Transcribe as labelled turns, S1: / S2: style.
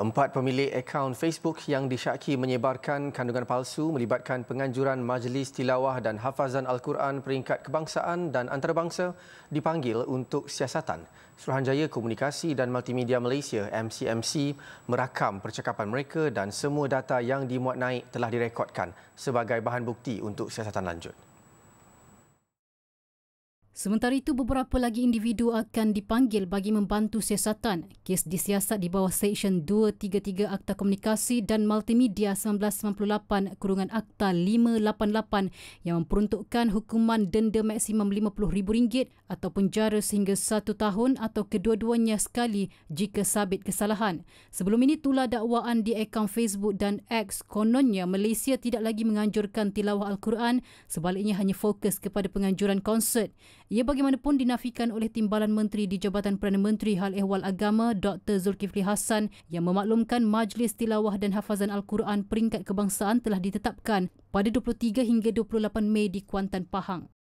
S1: Empat pemilik akaun Facebook yang disyaki menyebarkan kandungan palsu melibatkan penganjuran Majlis Tilawah dan Hafazan Al-Quran peringkat kebangsaan dan antarabangsa dipanggil untuk siasatan. Suruhanjaya Komunikasi dan Multimedia Malaysia MCMC merakam percakapan mereka dan semua data yang dimuat naik telah direkodkan sebagai bahan bukti untuk siasatan lanjut.
S2: Sementara itu, beberapa lagi individu akan dipanggil bagi membantu siasatan. Kes disiasat di bawah Seksyen 233 Akta Komunikasi dan Multimedia 1998 kurungan Akta 588 yang memperuntukkan hukuman denda maksimum RM50,000 atau penjara sehingga satu tahun atau kedua-duanya sekali jika sabit kesalahan. Sebelum ini, tulah dakwaan di akaun Facebook dan X kononnya Malaysia tidak lagi menganjurkan tilawah Al-Quran sebaliknya hanya fokus kepada penganjuran konsert. Ia bagaimanapun dinafikan oleh Timbalan Menteri di Jabatan Perdana Menteri Hal Ehwal Agama Dr. Zulkifli Hasan yang memaklumkan Majlis Tilawah dan Hafazan Al-Quran Peringkat Kebangsaan telah ditetapkan pada 23 hingga 28 Mei di Kuantan, Pahang.